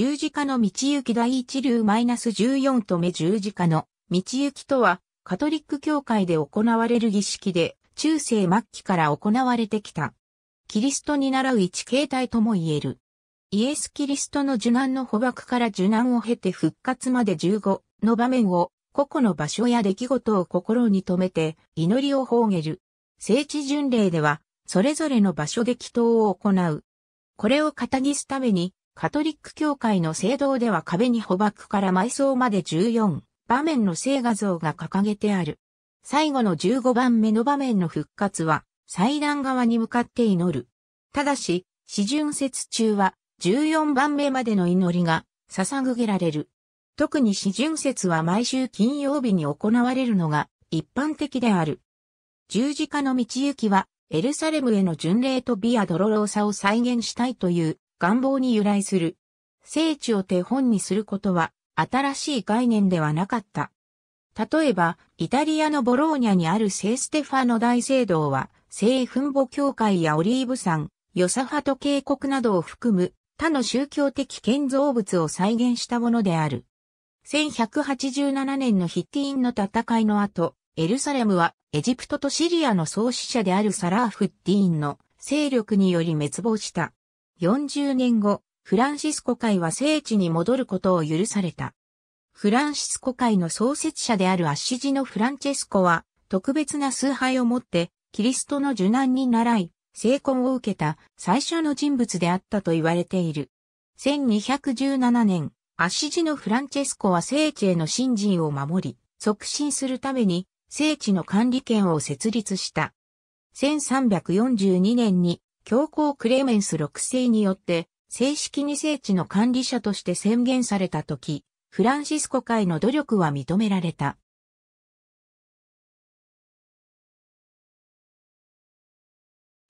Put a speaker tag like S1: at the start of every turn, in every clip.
S1: 十字架の道行き第一流マイナス -14 と目十字架の道行きとは、カトリック教会で行われる儀式で、中世末期から行われてきた。キリストに倣う一形態とも言える。イエス・キリストの受難の捕獲から受難を経て復活まで15の場面を、個々の場所や出来事を心に留めて、祈りを奉げる。聖地巡礼では、それぞれの場所で祈祷を行う。これを仇すために、カトリック教会の聖堂では壁に捕獲から埋葬まで14場面の聖画像が掲げてある。最後の15番目の場面の復活は祭壇側に向かって祈る。ただし、四巡節中は14番目までの祈りが捧げられる。特に四巡節は毎週金曜日に行われるのが一般的である。十字架の道行きはエルサレムへの巡礼とビアドロローサを再現したいという願望に由来する。聖地を手本にすることは新しい概念ではなかった。例えば、イタリアのボローニャにある聖ステファの大聖堂は、聖墳墓教会やオリーブ山、ヨサファト渓谷などを含む他の宗教的建造物を再現したものである。1187年のヒッティーンの戦いの後、エルサレムはエジプトとシリアの創始者であるサラー・フッティーンの勢力により滅亡した。40年後、フランシスコ会は聖地に戻ることを許された。フランシスコ会の創設者であるアッシジのフランチェスコは、特別な崇拝をもって、キリストの受難に習い、成婚を受けた最初の人物であったと言われている。1217年、アッシジのフランチェスコは聖地への信心を守り、促進するために、聖地の管理権を設立した。1342年に教皇クレメンス6世によって、正式に聖地の管理者として宣言されたとき、フランシスコ会の努力は認められた。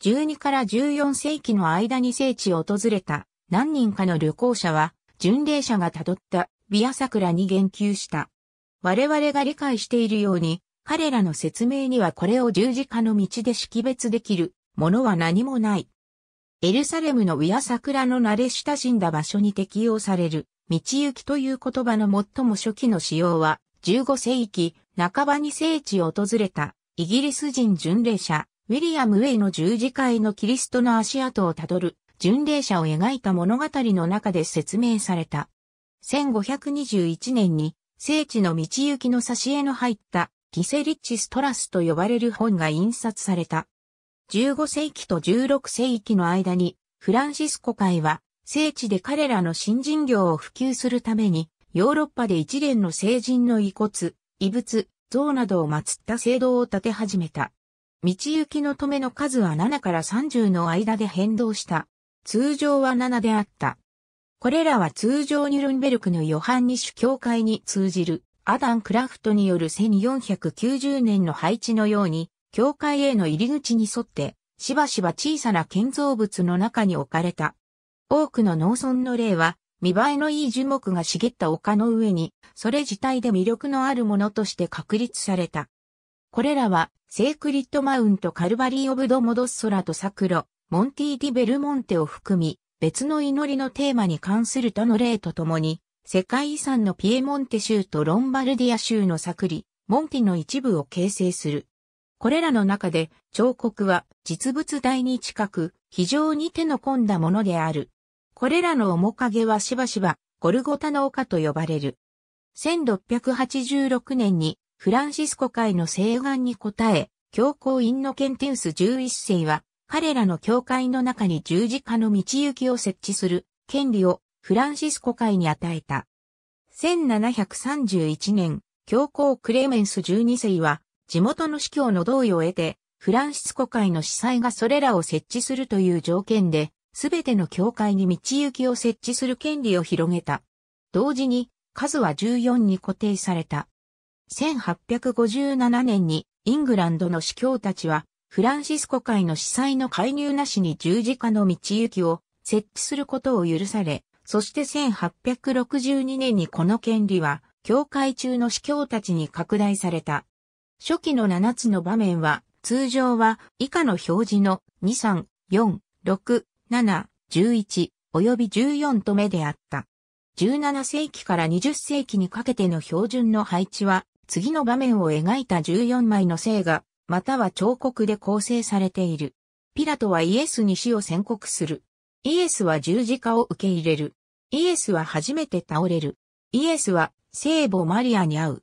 S1: 12から14世紀の間に聖地を訪れた何人かの旅行者は、巡礼者が辿ったビア桜に言及した。我々が理解しているように、彼らの説明にはこれを十字架の道で識別できるものは何もない。エルサレムのウィア桜の慣れ親しんだ場所に適用される、道行きという言葉の最も初期の使用は、15世紀、半ばに聖地を訪れた、イギリス人巡礼者、ウィリアム・ウェイの十字架へのキリストの足跡をたどる、巡礼者を描いた物語の中で説明された。1521年に、聖地の道行きの差し絵の入った、ギセリッチ・ストラスと呼ばれる本が印刷された。15世紀と16世紀の間に、フランシスコ会は、聖地で彼らの新人業を普及するために、ヨーロッパで一連の聖人の遺骨、遺物、像などを祀った聖堂を建て始めた。道行きの止めの数は7から30の間で変動した。通常は7であった。これらは通常ニュルンベルクのヨハンニシュ教会に通じるアダン・クラフトによる1490年の配置のように教会への入り口に沿って、しばしば小さな建造物の中に置かれた。多くの農村の例は、見栄えのいい樹木が茂った丘の上に、それ自体で魅力のあるものとして確立された。これらは、セークリッドマウントカルバリー・オブ・ド・モドッソラとサクロ、モンティ・ディ・ベルモンテを含み、別の祈りのテーマに関する他の例とともに、世界遺産のピエモンテ州とロンバルディア州のサクリ、モンティの一部を形成する。これらの中で彫刻は実物大に近く非常に手の込んだものである。これらの面影はしばしばゴルゴタの丘と呼ばれる。1686年にフランシスコ会の請願に応え、教皇インノケンティウス11世は彼らの教会の中に十字架の道行きを設置する権利をフランシスコ会に与えた。1731年、教皇クレメンス12世は地元の司教の同意を得て、フランシスコ会の司祭がそれらを設置するという条件で、すべての教会に道行きを設置する権利を広げた。同時に、数は14に固定された。1857年に、イングランドの司教たちは、フランシスコ会の司祭の介入なしに十字架の道行きを設置することを許され、そして1862年にこの権利は、教会中の司教たちに拡大された。初期の7つの場面は、通常は以下の表示の2、3、4、6、7、11及び14と目であった。17世紀から20世紀にかけての標準の配置は、次の場面を描いた14枚の聖画、または彫刻で構成されている。ピラトはイエスに死を宣告する。イエスは十字架を受け入れる。イエスは初めて倒れる。イエスは聖母マリアに会う。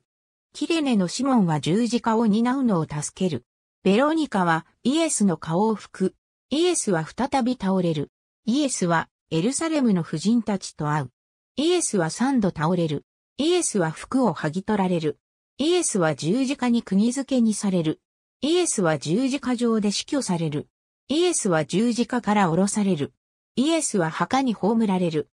S1: キレネのシモンは十字架を担うのを助ける。ベロニカはイエスの顔を拭く。イエスは再び倒れる。イエスはエルサレムの婦人たちと会う。イエスは三度倒れる。イエスは服を剥ぎ取られる。イエスは十字架に釘付けにされる。イエスは十字架上で死去される。イエスは十字架から降ろされる。イエスは墓に葬られる。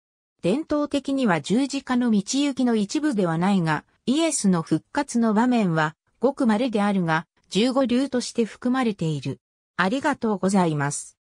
S1: 伝統的には十字架の道行きの一部ではないが、イエスの復活の場面は、ごく稀であるが、15流として含まれている。ありがとうございます。